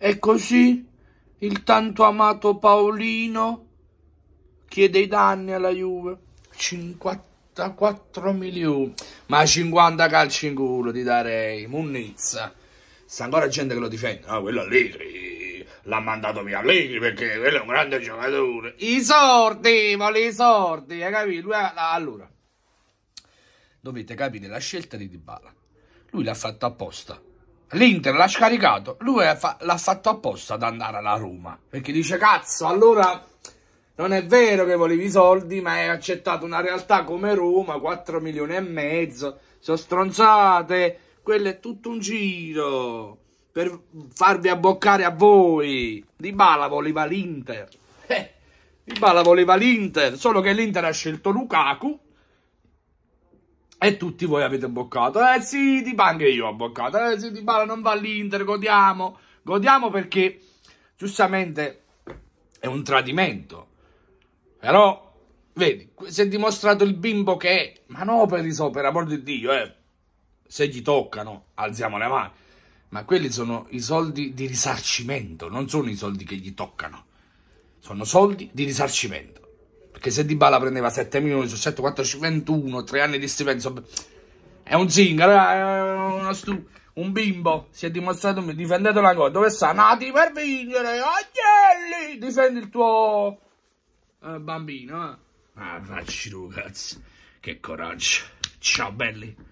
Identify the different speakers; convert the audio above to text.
Speaker 1: E così il tanto amato Paolino chiede i danni alla Juve. 54 milioni. Ma 50 calci in culo ti darei. Munizza. Sta ancora gente che lo difende. Ah, quello Allegri. L'ha mandato via Allegri perché quello è un grande giocatore. I sordi, ma i sordi, hai capito? Lui ha... Allora, dovete capire la scelta di Dybala. Lui l'ha fatta apposta L'Inter l'ha scaricato, l'UEFA l'ha fatto apposta ad andare alla Roma. Perché dice, cazzo, allora non è vero che volevi i soldi, ma hai accettato una realtà come Roma, 4 milioni e mezzo, sono stronzate, quello è tutto un giro per farvi abboccare a voi. Di Bala voleva l'Inter. Eh, Di Bala voleva l'Inter, solo che l'Inter ha scelto Lukaku e tutti voi avete boccato. Eh sì, Di Bala, anche io ho boccato. Eh sì, Di Bala non va all'Inter, godiamo. Godiamo perché, giustamente, è un tradimento. Però, vedi, si è dimostrato il bimbo che è. Ma no, per, so, per amor di Dio, eh. Se gli toccano, alziamo le mani. Ma quelli sono i soldi di risarcimento, non sono i soldi che gli toccano. Sono soldi di risarcimento. Perché se Di Bala prendeva 7 milioni su 7, 4, 21, 3 anni di stipendio, è un zingaro, eh, è uno stupido un bimbo si è dimostrato difendete la cosa dove sta nati per vincere Agnelli difendi il tuo eh, bambino eh. ah facci tu cazzo che coraggio ciao belli